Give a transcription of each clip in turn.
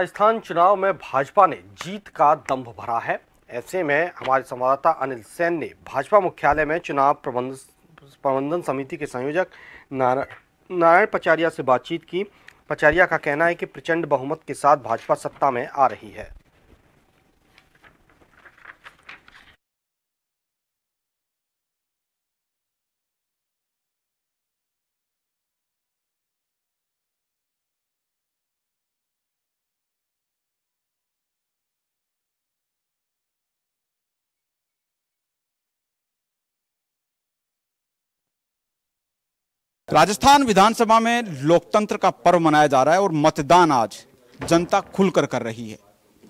राजस्थान चुनाव में भाजपा ने जीत का दम्भ भरा है ऐसे में हमारे संवाददाता अनिल सेन ने भाजपा मुख्यालय में चुनाव प्रबंध प्रबंधन समिति के संयोजक नारायण पचारिया से बातचीत की पचारिया का कहना है कि प्रचंड बहुमत के साथ भाजपा सत्ता में आ रही है राजस्थान विधानसभा में लोकतंत्र का पर्व मनाया जा रहा है और मतदान आज जनता खुलकर कर रही है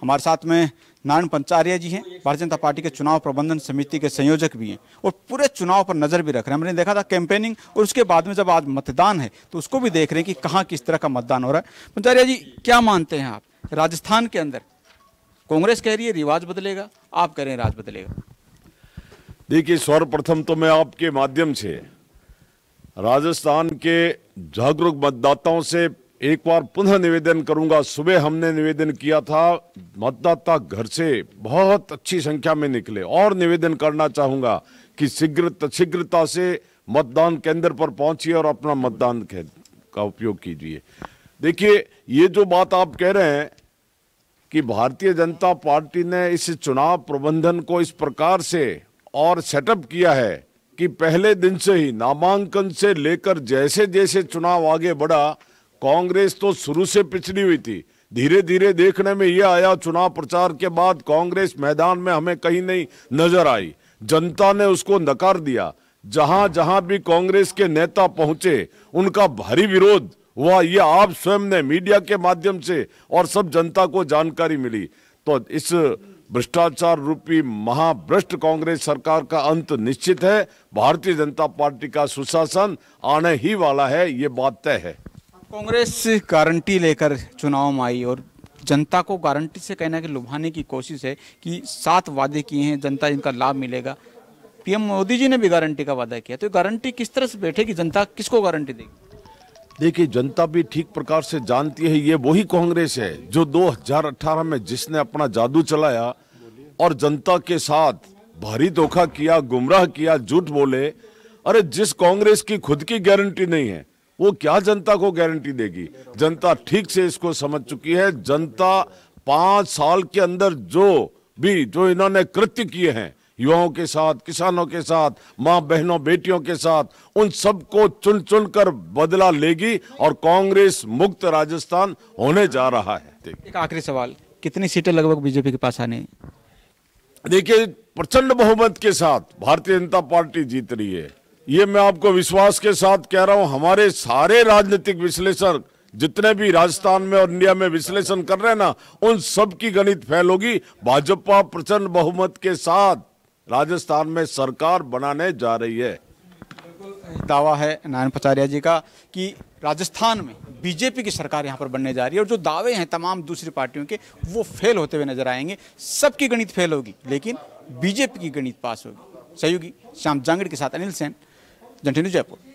हमारे साथ में नारायण पंचार्य जी हैं भारतीय जनता पार्टी के चुनाव प्रबंधन समिति के संयोजक भी हैं और पूरे चुनाव पर नज़र भी रख रहे हैं हमने देखा था कैंपेनिंग और उसके बाद में जब आज मतदान है तो उसको भी देख रहे हैं कि कहाँ किस तरह का मतदान हो रहा है पंचार्य जी क्या मानते हैं आप राजस्थान के अंदर कांग्रेस कह रही है रिवाज बदलेगा आप कह रहे हैं राज बदलेगा देखिए सर्वप्रथम तो मैं आपके माध्यम से राजस्थान के जागरूक मतदाताओं से एक बार पुनः निवेदन करूंगा सुबह हमने निवेदन किया था मतदाता घर से बहुत अच्छी संख्या में निकले और निवेदन करना चाहूंगा कि शीघ्र शीघ्रता से मतदान केंद्र पर पहुंचिए और अपना मतदान का उपयोग कीजिए देखिए ये जो बात आप कह रहे हैं कि भारतीय जनता पार्टी ने इस चुनाव प्रबंधन को इस प्रकार से और सेटअप किया है कि पहले दिन से ही नामांकन से लेकर जैसे जैसे चुनाव आगे बढ़ा कांग्रेस तो शुरू से पिछड़ी हुई थी धीरे धीरे देखने में यह आया चुनाव प्रचार के बाद कांग्रेस मैदान में हमें कहीं नहीं नजर आई जनता ने उसको नकार दिया जहां जहां भी कांग्रेस के नेता पहुंचे उनका भारी विरोध हुआ यह आप स्वयं ने मीडिया के माध्यम से और सब जनता को जानकारी मिली तो इस भ्रष्टाचार रूपी महाभ्रष्ट कांग्रेस सरकार का अंत निश्चित है भारतीय जनता पार्टी का सुशासन आने ही वाला है ये बात तय है कांग्रेस गारंटी लेकर चुनाव में आई और जनता को गारंटी से कहना कि लुभाने की कोशिश है कि सात वादे किए हैं जनता इनका लाभ मिलेगा पीएम मोदी जी ने भी गारंटी का वादा किया तो गारंटी किस तरह से बैठेगी जनता किसको गारंटी देगी देखिए जनता भी ठीक प्रकार से जानती है ये वही कांग्रेस है जो 2018 में जिसने अपना जादू चलाया और जनता के साथ भारी धोखा किया गुमराह किया झूठ बोले अरे जिस कांग्रेस की खुद की गारंटी नहीं है वो क्या जनता को गारंटी देगी जनता ठीक से इसको समझ चुकी है जनता पांच साल के अंदर जो भी जो इन्होंने कृत्य किए हैं युवाओं के साथ किसानों के साथ माँ बहनों बेटियों के साथ उन सबको चुन चुन कर बदला लेगी और कांग्रेस मुक्त राजस्थान होने जा रहा है एक आखिरी सवाल कितनी सीटें लगभग बीजेपी के पास आने देखिए प्रचंड बहुमत के साथ भारतीय जनता पार्टी जीत रही है ये मैं आपको विश्वास के साथ कह रहा हूँ हमारे सारे राजनीतिक विश्लेषक जितने भी राजस्थान में और इंडिया में विश्लेषण कर रहे हैं ना उन सब की गणित फैल होगी भाजपा प्रचंड बहुमत के साथ राजस्थान में सरकार बनाने जा रही है दावा है नारायण पचारिया जी का कि राजस्थान में बीजेपी की सरकार यहाँ पर बनने जा रही है और जो दावे हैं तमाम दूसरी पार्टियों के वो फेल होते हुए नजर आएंगे सबकी गणित फेल होगी लेकिन बीजेपी की गणित पास होगी सहयोगी श्याम जांगड़ के साथ अनिल सेन जंटी जयपुर